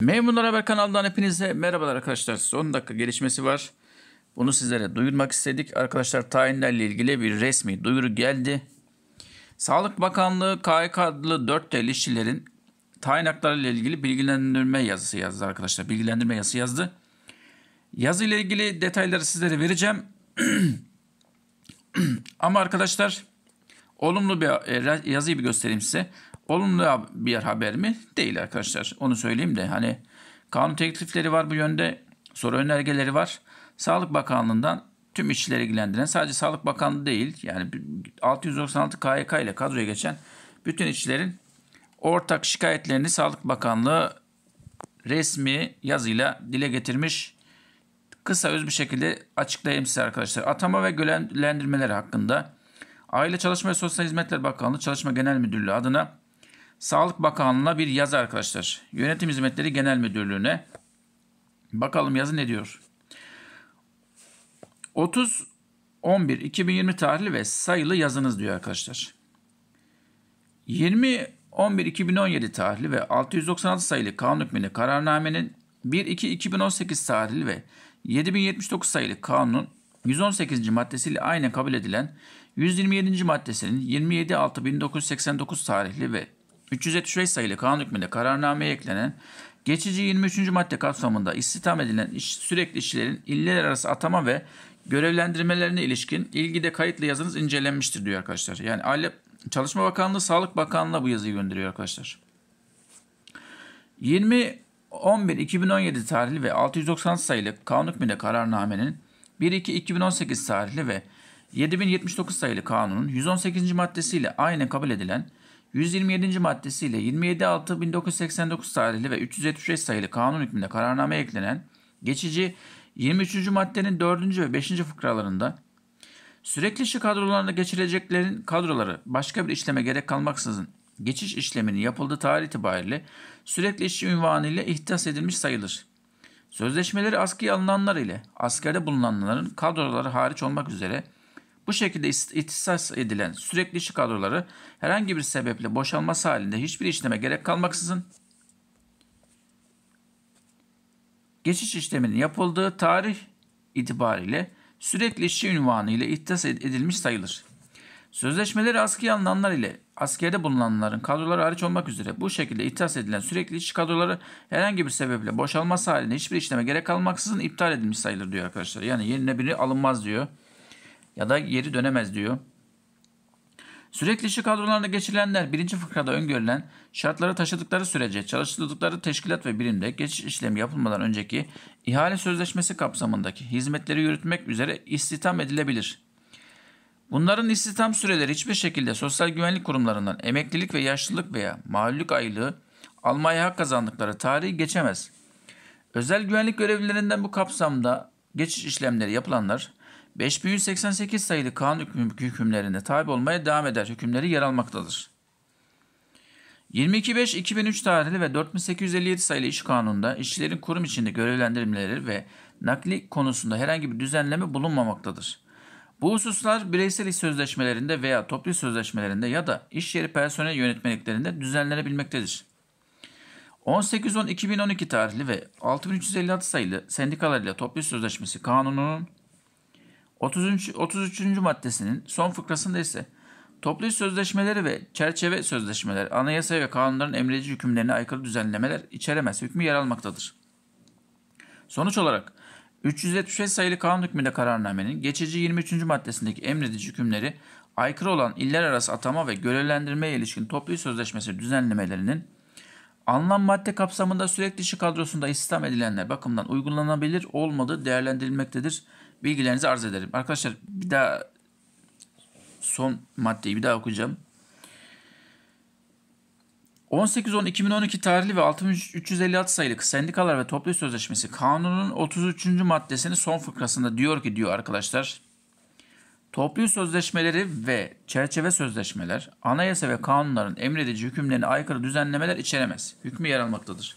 Memnunlar Haber kanalından hepinize merhabalar arkadaşlar. Son dakika gelişmesi var. Bunu sizlere duyurmak istedik. Arkadaşlar tayinlerle ilgili bir resmi duyuru geldi. Sağlık Bakanlığı KYK adlı 4 tel işçilerin tayin ile ilgili bilgilendirme yazısı yazdı arkadaşlar. Bilgilendirme yazısı yazdı. Yazı ile ilgili detayları sizlere vereceğim. Ama arkadaşlar olumlu bir e, yazıyı bir göstereyim size olumlu bir haber mi? Değil arkadaşlar. Onu söyleyeyim de hani kanun teklifleri var bu yönde. Soru önergeleri var. Sağlık Bakanlığı'ndan tüm işçileri ilgilendiren sadece Sağlık Bakanlığı değil yani 696 KYK ile kadroya geçen bütün işçilerin ortak şikayetlerini Sağlık Bakanlığı resmi yazıyla dile getirmiş. Kısa öz bir şekilde açıklayayım size arkadaşlar. Atama ve görevlendirmeler hakkında Aile Çalışma ve Sosyal Hizmetler Bakanlığı Çalışma Genel Müdürlüğü adına Sağlık Bakanlığı'na bir yazı arkadaşlar. Yönetim Hizmetleri Genel Müdürlüğü'ne. Bakalım yazı ne diyor? 30 11 2020 tarihli ve sayılı yazınız diyor arkadaşlar. 20 11 2017 tarihli ve 696 sayılı kanun hükmünde kararnamenin 1 2 2018 tarihli ve 7079 sayılı kanunun 118. maddesiyle aynı kabul edilen 127. maddesinin 27 6 1989 tarihli ve 375 sayılı kanun hükmünde kararnameye eklenen geçici 23. madde kapsamında istihdam edilen iş, sürekli işçilerin iller arası atama ve görevlendirmelerine ilişkin ilgide kayıtlı yazınız incelenmiştir diyor arkadaşlar. Yani Aile Çalışma Bakanlığı Sağlık Bakanlığı'na bu yazıyı gönderiyor arkadaşlar. 20 11 2017 tarihli ve 690 sayılı kanun hükmünde kararnamenin 1 2 2018 tarihli ve 7079 sayılı kanunun 118. maddesiyle aynı kabul edilen 127. maddesiyle 27.6.1989 tarihli ve 375 sayılı kanun hükmünde kararnameye eklenen geçici 23. maddenin 4. ve 5. fıkralarında sürekli işi kadrolarına geçileceklerin kadroları başka bir işleme gerek kalmaksızın geçiş işleminin yapıldığı tarih itibariyle sürekli işçi ünvanı ile ihtisas edilmiş sayılır. Sözleşmeleri askıya alınanlar ile askerde bulunanların kadroları hariç olmak üzere bu şekilde ihtisas edilen sürekli işçi kadroları herhangi bir sebeple boşalması halinde hiçbir işleme gerek kalmaksızın geçiş işleminin yapıldığı tarih itibariyle sürekli işçi ünvanı ile ihtisas edilmiş sayılır. Sözleşmeleri askıya alınanlar ile askerde bulunanların kadroları hariç olmak üzere bu şekilde ihtisas edilen sürekli işçi kadroları herhangi bir sebeple boşalması halinde hiçbir işleme gerek kalmaksızın iptal edilmiş sayılır diyor arkadaşlar. Yani yerine biri alınmaz diyor ya da geri dönemez diyor. Sürekli işçi kadrolarına geçirilenler birinci fıkrada öngörülen şartları taşıdıkları sürece çalıştırdıkları teşkilat ve birimde geçiş işlemi yapılmadan önceki ihale sözleşmesi kapsamındaki hizmetleri yürütmek üzere istihdam edilebilir. Bunların istihdam süreleri hiçbir şekilde sosyal güvenlik kurumlarından emeklilik ve yaşlılık veya mağlullük aylığı almaya hak kazandıkları tarihi geçemez. Özel güvenlik görevlilerinden bu kapsamda geçiş işlemleri yapılanlar 5188 sayılı kanun hüküm, hükümlerinde tabi olmaya devam eder hükümleri yer almaktadır. 22.5.2003 tarihli ve 4857 sayılı iş kanununda işçilerin kurum içinde görevlendirmeleri ve nakli konusunda herhangi bir düzenleme bulunmamaktadır. Bu hususlar bireysel iş sözleşmelerinde veya toplu sözleşmelerinde ya da iş yeri personel yönetmeliklerinde düzenlenebilmektedir. 18.10.2012 tarihli ve 6356 sayılı Sendikalar ile toplu sözleşmesi kanununun 33. maddesinin son fıkrasında ise toplu sözleşmeleri ve çerçeve sözleşmeler, anayasa ve kanunların emredici hükümlerine aykırı düzenlemeler içeremez hükmü yer almaktadır. Sonuç olarak 375 sayılı kanun hükmünde kararnamenin geçici 23. maddesindeki emredici hükümleri aykırı olan iller arası atama ve görevlendirmeye ilişkin toplu sözleşmesi düzenlemelerinin anlam madde kapsamında sürekli işi kadrosunda istihdam edilenler bakımından uygulanabilir olmadığı değerlendirilmektedir bilgilerinizi arz ederim. Arkadaşlar bir daha son maddeyi bir daha okuyacağım. 18. 2012 tarihli ve 6356 sayılı sendikalar ve toplu sözleşmesi kanunun 33. maddesinin son fıkrasında diyor ki diyor arkadaşlar. Toplu sözleşmeleri ve çerçeve sözleşmeler anayasa ve kanunların emredici hükümlerine aykırı düzenlemeler içeremez. Hükmü yer almaktadır.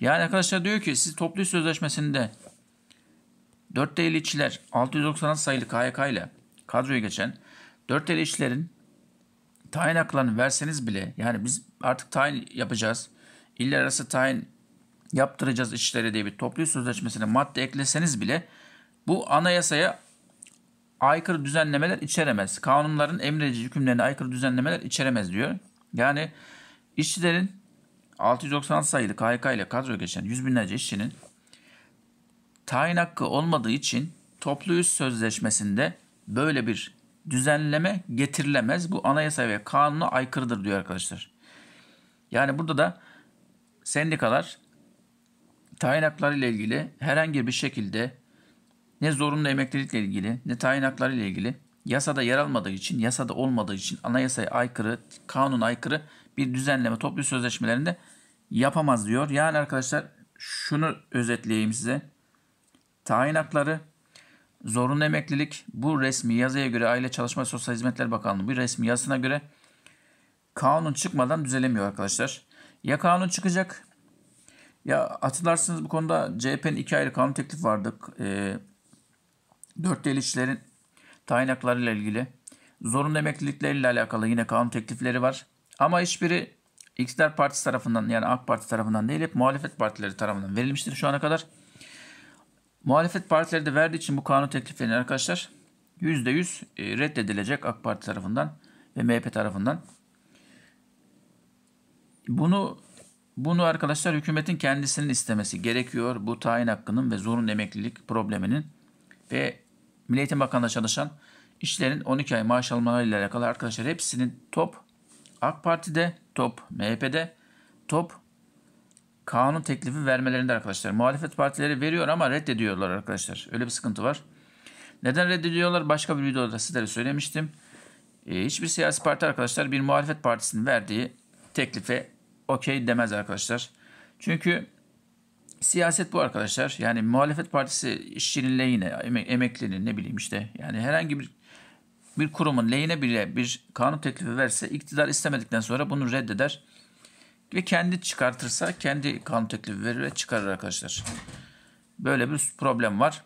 Yani arkadaşlar diyor ki siz toplu sözleşmesinde 4 TL'çiler 696 sayılı KYK ile kadroya geçen 4 TL'çilerin tayin haklarını verseniz bile yani biz artık tayin yapacağız. İller arası tayin yaptıracağız işlere diye bir toplu sözleşmesine madde ekleseniz bile bu anayasaya aykırı düzenlemeler içeremez. Kanunların emredici hükümlerine aykırı düzenlemeler içeremez diyor. Yani işçilerin 690 sayılı KHK ile kadroya geçen yüz binlerce işçinin tayin hakkı olmadığı için toplu üst sözleşmesinde böyle bir düzenleme getirilemez. Bu anayasa ve kanuna aykırıdır diyor arkadaşlar. Yani burada da sendikalar tayin haklarıyla ilgili herhangi bir şekilde ne zorunlu emeklilikle ilgili ne tayin haklarıyla ilgili yasada yer almadığı için, yasada olmadığı için anayasaya aykırı, kanun aykırı bir düzenleme toplu sözleşmelerinde yapamaz diyor. Yani arkadaşlar şunu özetleyeyim size tayin hakları, zorunlu emeklilik bu resmi yazıya göre Aile Çalışma ve Sosyal Hizmetler Bakanlığı bir resmi yazısına göre kanun çıkmadan düzelemiyor arkadaşlar. Ya kanun çıkacak ya hatırlarsınız bu konuda CHP'nin iki ayrı kanun teklifi vardı. E, ee, dört ilişkilerin tayin haklarıyla ilgili. Zorunlu emeklilikleriyle alakalı yine kanun teklifleri var. Ama hiçbiri İktidar Partisi tarafından yani AK Parti tarafından değil hep muhalefet partileri tarafından verilmiştir şu ana kadar. Muhalefet partileri de verdiği için bu kanun tekliflerini arkadaşlar %100 e, reddedilecek AK Parti tarafından ve MHP tarafından. Bunu bunu arkadaşlar hükümetin kendisinin istemesi gerekiyor. Bu tayin hakkının ve zorunlu emeklilik probleminin ve Milli Eğitim bakanlığı çalışan işçilerin 12 ay maaş almalarıyla alakalı arkadaşlar hepsinin top AK Parti'de, top MHP'de, top kanun teklifi vermelerinde arkadaşlar. Muhalefet partileri veriyor ama reddediyorlar arkadaşlar. Öyle bir sıkıntı var. Neden reddediyorlar? Başka bir videoda sizlere söylemiştim. E, hiçbir siyasi parti arkadaşlar bir muhalefet partisinin verdiği teklife okey demez arkadaşlar. Çünkü siyaset bu arkadaşlar. Yani muhalefet partisi işçinin lehine, emeklinin ne bileyim işte. Yani herhangi bir bir kurumun lehine bile bir kanun teklifi verse iktidar istemedikten sonra bunu reddeder ve kendi çıkartırsa kendi kanun teklifi verir ve çıkarır arkadaşlar. Böyle bir problem var.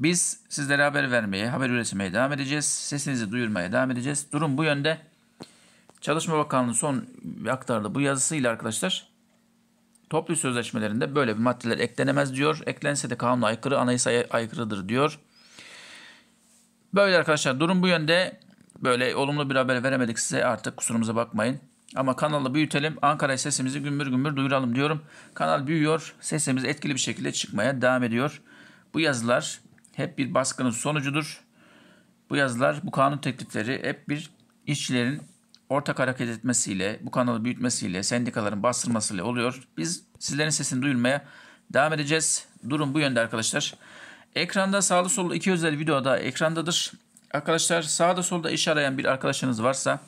Biz sizlere haber vermeye, haber üretmeye devam edeceğiz. Sesinizi duyurmaya devam edeceğiz. Durum bu yönde. Çalışma Bakanlığı son aktardı bu yazısıyla arkadaşlar toplu sözleşmelerinde böyle bir maddeler eklenemez diyor. Eklense de kanuna aykırı, anayasaya aykırıdır diyor. Böyle arkadaşlar durum bu yönde. Böyle olumlu bir haber veremedik size artık kusurumuza bakmayın. Ama kanalı büyütelim. Ankara'ya sesimizi gümbür gümbür duyuralım diyorum. Kanal büyüyor. Sesimiz etkili bir şekilde çıkmaya devam ediyor. Bu yazılar hep bir baskının sonucudur. Bu yazılar, bu kanun teklifleri hep bir işçilerin ortak hareket etmesiyle, bu kanalı büyütmesiyle, sendikaların bastırmasıyla oluyor. Biz sizlerin sesini duyurmaya devam edeceğiz. Durum bu yönde arkadaşlar. Ekranda sağlı sollu iki özel video da ekrandadır. Arkadaşlar sağda solda iş arayan bir arkadaşınız varsa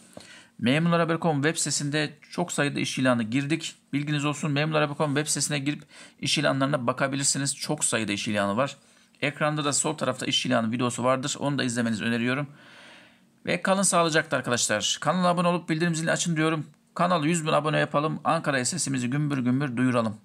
Memurlar.com web sitesinde çok sayıda iş ilanı girdik. Bilginiz olsun Memurlar.com web sitesine girip iş ilanlarına bakabilirsiniz. Çok sayıda iş ilanı var. Ekranda da sol tarafta iş ilanı videosu vardır. Onu da izlemenizi öneriyorum. Ve kalın sağlıcakla arkadaşlar. Kanala abone olup bildirim zilini açın diyorum. Kanalı 100 bin abone yapalım. Ankara'ya sesimizi gümbür gümbür duyuralım.